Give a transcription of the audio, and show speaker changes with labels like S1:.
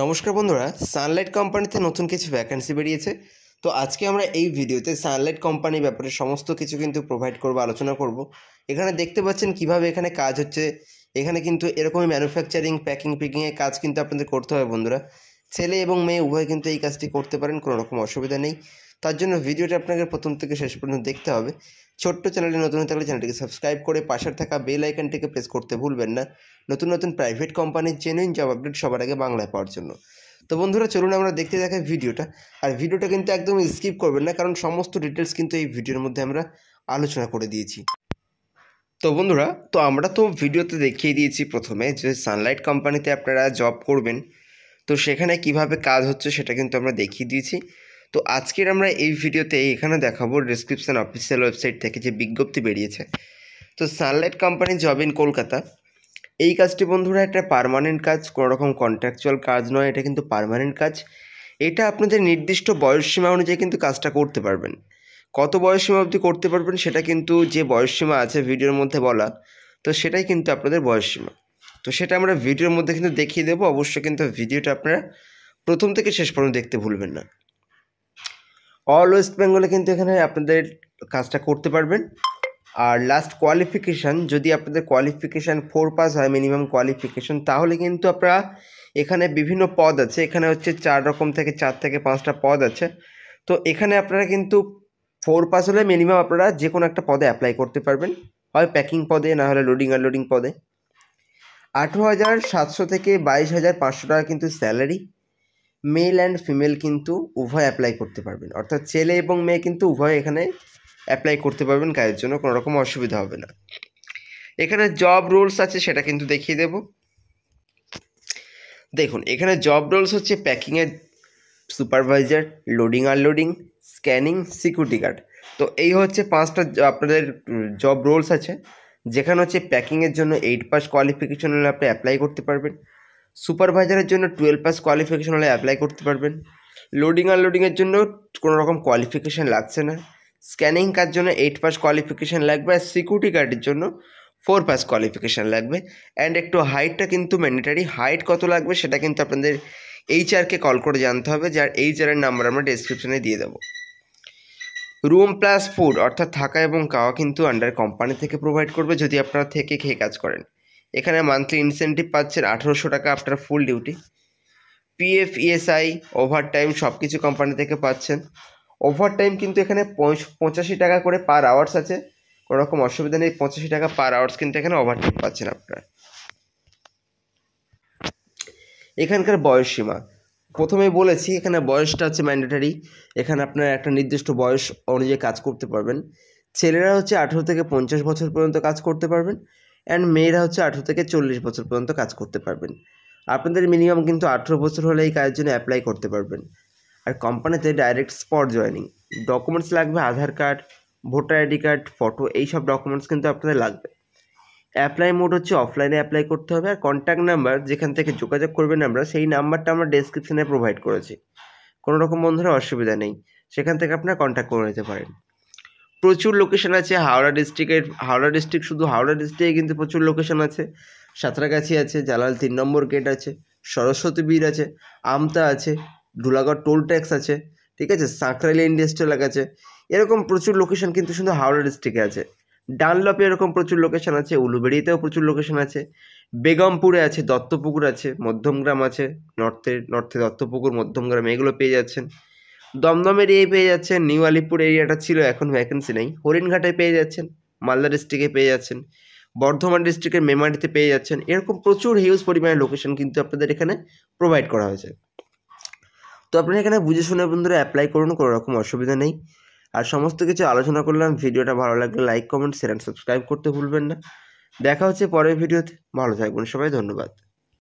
S1: নমস্কার বন্ধুরা সানলাইট কোম্পানিতে নতুন কিছু ভ্যাকেন্সি বেরিয়েছে তো আজকে আমরা এই ভিডিওতে সানলাইট কোম্পানি ব্যাপারে সমস্ত কিছু কিন্তু প্রোভাইড করব আলোচনা করব এখানে দেখতে পাচ্ছেন কিভাবে এখানে কাজ হচ্ছে এখানে কিন্তু এরকমই ম্যানুফ্যাকচারিং প্যাকিং প্যাকিংয়ে কাজ কিন্তু আপনাদের করতে হবে বন্ধুরা ছেলে এবং মেয়ে উভয় কিন্তু এই কাজটি করতে পারেন কোনো রকম অসুবিধা নেই তার জন্য ভিডিওটি আপনাকে প্রথম থেকে শেষ পর্যন্ত দেখতে হবে ছোট্ট চ্যানেলে নতুন হয়ে থাকলে চ্যানেলটিকে সাবস্ক্রাইব করে পাশের থাকা বেল আইকনটিকে প্রেস করতে ভুলবেন না নতুন নতুন প্রাইভেট কোম্পানির জেনুইন জব আপডেট সবার আগে বাংলায় পাওয়ার জন্য তো বন্ধুরা চলুন আমরা দেখতে দেখাই ভিডিওটা আর ভিডিওটা কিন্তু একদম স্কিপ করবেন না কারণ সমস্ত ডিটেলস কিন্তু এই ভিডিওর মধ্যে আমরা আলোচনা করে দিয়েছি তো বন্ধুরা তো আমরা তো ভিডিওতে দেখিয়ে দিয়েছি প্রথমে যে সানলাইট কোম্পানিতে আপনারা জব করবেন তো সেখানে কিভাবে কাজ হচ্ছে সেটা কিন্তু আমরা দেখিয়ে দিয়েছি তো আজকের আমরা এই ভিডিওতে এখানে দেখাবো ডিসক্রিপশান অফিসিয়াল ওয়েবসাইট থেকে যে বিজ্ঞপ্তি বেরিয়েছে তো Sunlight company job in Kolkata এই কাজটি বন্ধুরা একটা পারমানেন্ট কাজ কোনো রকম কন্ট্রাকচুয়াল কাজ নয় এটা কিন্তু পারমানেন্ট কাজ এটা আপনাদের নির্দিষ্ট বয়সসীমা অনুযায়ী কিন্তু কাজটা করতে পারবেন কত বয়সসীমা অবধি করতে পারবেন সেটা কিন্তু যে বয়সসীমা আছে ভিডিওর মধ্যে বলা তো সেটাই কিন্তু আপনাদের বয়সসীমা তো সেটা আমরা ভিডিওর মধ্যে কিন্তু দেখিয়ে দেবো অবশ্যই কিন্তু ভিডিওটা আপনারা প্রথম থেকে শেষ পর্যন্ত দেখতে ভুলবেন না অল ওয়েস্ট বেঙ্গলে কিন্তু এখানে আপনাদের কাজটা করতে পারবেন আর লাস্ট কোয়ালিফিকেশান যদি আপনাদের কোয়ালিফিকেশান ফোর পাস হয় মিনিমাম কোয়ালিফিকেশান তাহলে কিন্তু আপনারা এখানে বিভিন্ন পদ আছে এখানে হচ্ছে চার রকম থেকে চার থেকে পাঁচটা পদ আছে তো এখানে আপনারা কিন্তু ফোর পাস হলে মিনিমাম আপনারা যে কোনো একটা পদে অ্যাপ্লাই করতে পারবেন হয় প্যাকিং পদে না হলে লোডিং আনলোডিং পদে আঠেরো হাজার সাতশো থেকে বাইশ হাজার পাঁচশো টাকা কিন্তু স্যালারি মেল অ্যান্ড ফিমেল কিন্তু উভয় অ্যাপ্লাই করতে পারবেন অর্থাৎ ছেলে এবং মেয়ে কিন্তু উভয় এখানে অ্যাপ্লাই করতে পারবেন কাজের জন্য কোনো রকম অসুবিধা হবে না এখানে জব রোলস আছে সেটা কিন্তু দেখিয়ে দেব দেখুন এখানে জব রোলস হচ্ছে প্যাকিংয়ের supervisor loading unloading scanning security guard তো এই হচ্ছে পাঁচটা আপনাদের জব রোলস আছে যেখানে হচ্ছে প্যাকিংয়ের জন্য এইট পাস কোয়ালিফিকেশন হলে আপনি অ্যাপ্লাই করতে পারবেন সুপারভাইজারের জন্য টুয়েলভ পাস কোয়ালিফিকেশন হলে অ্যাপ্লাই করতে পারবেন লোডিং আনলোডিংয়ের জন্য কোনো রকম কোয়ালিফিকেশান লাগছে না স্ক্যানিং কাজ জন্য এইট পাস কোয়ালিফিকেশান লাগবে আর সিকিউরিটি গার্ডের জন্য ফোর পাস কোয়ালিফিকেশান লাগবে অ্যান্ড একটু হাইটটা কিন্তু ম্যান্ডেটারি হাইট কত লাগবে সেটা কিন্তু আপনাদের এইচআরকে কল করে জানতে হবে যার এইচআরের নাম্বার আমরা ডেসক্রিপশনে দিয়ে দেবো রুম প্লাস ফুড অর্থাৎ থাকা এবং খাওয়া কিন্তু আন্ডার কোম্পানি থেকে প্রোভাইড করবে যদি আপনারা থেকে খেয়ে কাজ করেন এখানে মান্থলি ইনসেন্টিভ পাচ্ছেন আঠেরোশো টাকা আপনার full duty PF ESI overtime সব কিছু কোম্পানি থেকে পাচ্ছেন ওভার টাইম কিন্তু এখানে পঁচাশি টাকা করে পার আওয়ার্স আছে কোনোরকম অসুবিধা নেই পঁচাশি টাকা পার আওয়ার্স কিন্তু এখানে ওভার টাইম পাচ্ছেন আপনারা এখানকার বয়সসীমা প্রথমে বলেছি এখানে বয়সটা হচ্ছে ম্যান্ডেটারি এখানে আপনার একটা নির্দিষ্ট বয়স অনুযায়ী কাজ করতে পারবেন ছেলেরা হচ্ছে আঠেরো থেকে পঞ্চাশ বছর পর্যন্ত কাজ করতে পারবেন অ্যান্ড মেয়েরা হচ্ছে আঠেরো থেকে চল্লিশ বছর পর্যন্ত কাজ করতে পারবেন আপনাদের মিনিমাম কিন্তু আঠেরো বছর হলে এই কাজের জন্য অ্যাপ্লাই করতে পারবেন আর কোম্পানিতে ডাইরেক্ট স্পট জয়নিং ডকুমেন্টস লাগবে Aadhaar card voter ID card photo এই সব ডকুমেন্টস কিন্তু আপনাদের লাগবে অ্যাপ্লাই মোড হচ্ছে অফলাইনে অ্যাপ্লাই করতে হবে আর কন্ট্যাক্ট নাম্বার যেখান থেকে যোগাযোগ করবেন আমরা সেই নাম্বারটা আমরা ডেসক্রিপশানে প্রোভাইড করেছি কোনো রকম বন্ধুরা অসুবিধা নেই সেখান থেকে আপনারা কন্ট্যাক্ট করে নিতে পারেন প্রচুর লোকেশন আছে হাওড়া ডিস্ট্রিক্টের হাওড়া ডিস্ট্রিক্ট শুধু হাওড়া ডিস্ট্রিক্টে কিন্তু প্রচুর লোকেশন আছে সাঁতরাগাছি আছে জালাল তিন নম্বর গেট আছে সরস্বতী বীর আছে আমতা আছে ধুলাগড় টোল ট্যাক্স আছে ঠিক আছে সাঁকরালি ইন্ডাস্ট্রিয়াল আছে এরকম প্রচুর লোকেশন কিন্তু শুধু হাওড়া ডিস্ট্রিক্টে আছে ডানলপে এরকম প্রচুর লোকেশান আছে উলুবেড়িতেও প্রচুর লোকেশন আছে বেগমপুরে আছে দত্তপুকুর আছে মধ্যমগ্রাম আছে নর্থে নর্থে দত্তপুকুর মধ্যমগ্রাম এগুলো পেয়ে যাচ্ছেন দমদম এরিয়ায় পেয়ে যাচ্ছেন নিউ আলিপুর এরিয়াটা ছিল এখন ভ্যাকেন্সি নেই হরিণঘাটে পেয়ে যাচ্ছেন মালদা ডিস্ট্রিক্টে পেয়ে যাচ্ছেন বর্ধমান ডিস্ট্রিক্টের মেমারিতে পেয়ে যাচ্ছেন এরকম প্রচুর হিউজ পরিমাণে লোকেশন কিন্তু আপনাদের এখানে প্রোভাইড করা হয়েছে তো আপনারা এখানে বুঝে শুনে বন্ধুরা অ্যাপ্লাই করুন কোনো রকম অসুবিধা নেই আর সমস্ত কিছু আলোচনা করলাম ভিডিওটা ভালো লাগলে লাইক কমেন্ট শেয়ার সাবস্ক্রাইব করতে ভুলবেন না দেখা হচ্ছে পরের ভিডিওতে ভালো থাকবেন সবাই ধন্যবাদ